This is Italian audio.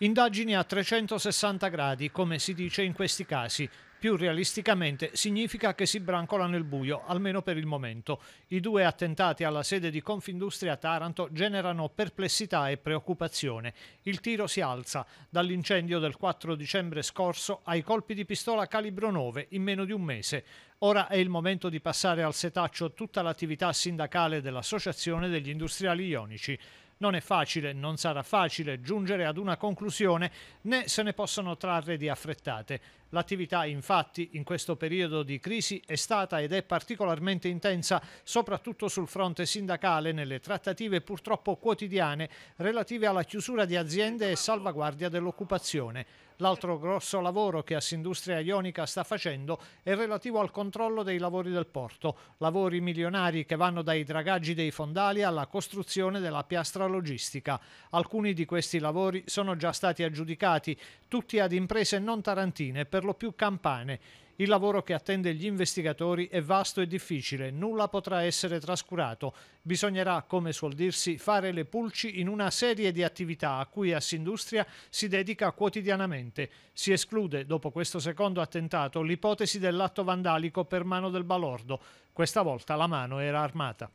Indagini a 360 gradi, come si dice in questi casi. Più realisticamente significa che si brancola nel buio, almeno per il momento. I due attentati alla sede di Confindustria Taranto generano perplessità e preoccupazione. Il tiro si alza dall'incendio del 4 dicembre scorso ai colpi di pistola calibro 9 in meno di un mese. Ora è il momento di passare al setaccio tutta l'attività sindacale dell'Associazione degli Industriali Ionici. Non è facile, non sarà facile giungere ad una conclusione né se ne possono trarre di affrettate. L'attività infatti in questo periodo di crisi è stata ed è particolarmente intensa soprattutto sul fronte sindacale nelle trattative purtroppo quotidiane relative alla chiusura di aziende e salvaguardia dell'occupazione. L'altro grosso lavoro che Assindustria Ionica sta facendo è relativo al controllo dei lavori del porto, lavori milionari che vanno dai dragaggi dei fondali alla costruzione della piastra logistica. Alcuni di questi lavori sono già stati aggiudicati, tutti ad imprese non tarantine, per lo più campane. Il lavoro che attende gli investigatori è vasto e difficile, nulla potrà essere trascurato. Bisognerà, come suol dirsi, fare le pulci in una serie di attività a cui Assindustria si dedica quotidianamente. Si esclude, dopo questo secondo attentato, l'ipotesi dell'atto vandalico per mano del balordo. Questa volta la mano era armata.